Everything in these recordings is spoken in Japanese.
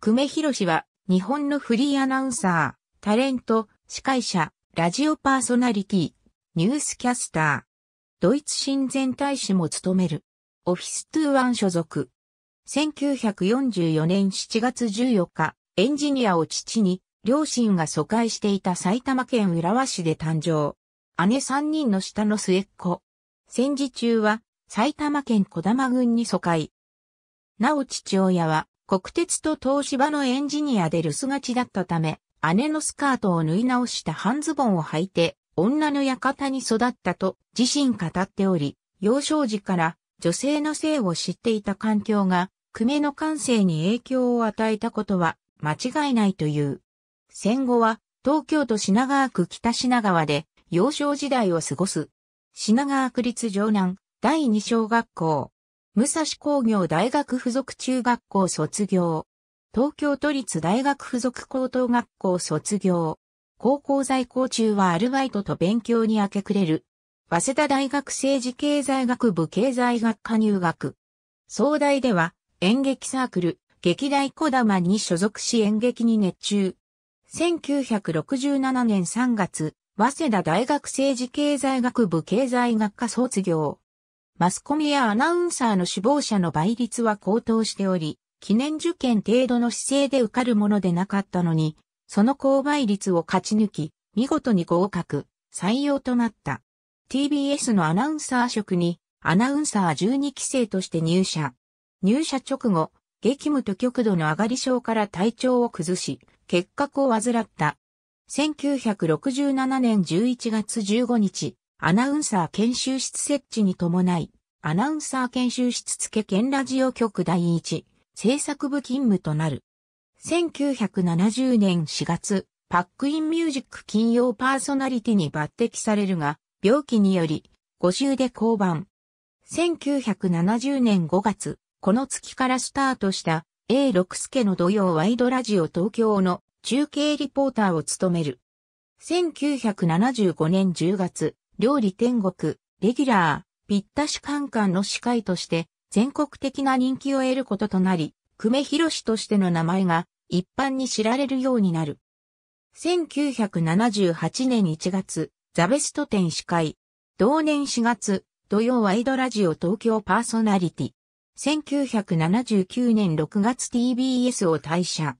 久米宏は、日本のフリーアナウンサー、タレント、司会者、ラジオパーソナリティ、ニュースキャスター、ドイツ親善大使も務める、オフィストゥーワン所属。1944年7月14日、エンジニアを父に、両親が疎開していた埼玉県浦和市で誕生。姉3人の下の末っ子。戦時中は埼玉県小玉郡に疎開。なお父親は国鉄と東芝のエンジニアで留守がちだったため、姉のスカートを縫い直した半ズボンを履いて、女の館に育ったと自身語っており、幼少時から女性の性を知っていた環境が、久米の感性に影響を与えたことは間違いないという。戦後は東京都品川区北品川で幼少時代を過ごす。品川区立城南第二小学校。武蔵工業大学附属中学校卒業。東京都立大学附属高等学校卒業。高校在校中はアルバイトと勉強に明け暮れる。早稲田大学政治経済学部経済学科入学。総大では演劇サークル、劇大小玉に所属し演劇に熱中。1967年3月、早稲田大学政治経済学部経済学科卒業。マスコミやアナウンサーの死亡者の倍率は高騰しており、記念受験程度の姿勢で受かるものでなかったのに、その高倍率を勝ち抜き、見事に合格、採用となった。TBS のアナウンサー職に、アナウンサー12期生として入社。入社直後、激務と極度の上がり症から体調を崩し、結核を患った。1967年11月15日、アナウンサー研修室設置に伴い、アナウンサー研修室付県ラジオ局第一、制作部勤務となる。1970年4月、パックインミュージック金曜パーソナリティに抜擢されるが、病気により、5週で降板。1970年5月、この月からスタートした A 六助の土曜ワイドラジオ東京の中継リポーターを務める。1975年10月、料理天国、レギュラー、ぴったしカンカンの司会として、全国的な人気を得ることとなり、久米宏としての名前が一般に知られるようになる。1978年1月、ザ・ベスト展司会。同年4月、土曜ワイドラジオ東京パーソナリティ。1979年6月 TBS を退社。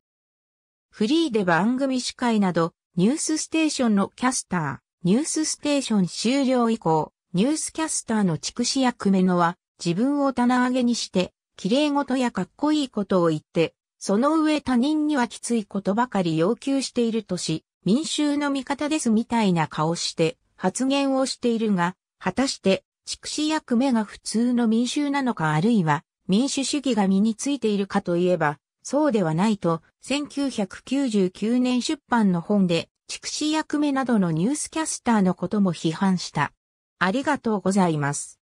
フリーで番組司会など、ニュースステーションのキャスター、ニュースステーション終了以降、ニュースキャスターの筑紫役目の野は、自分を棚上げにして、綺麗事やかっこいいことを言って、その上他人にはきついことばかり要求しているとし、民衆の味方ですみたいな顔して発言をしているが、果たして畜子役目が普通の民衆なのかあるいは民主主義が身についているかといえば、そうではないと1999年出版の本で畜飼役目などのニュースキャスターのことも批判した。ありがとうございます。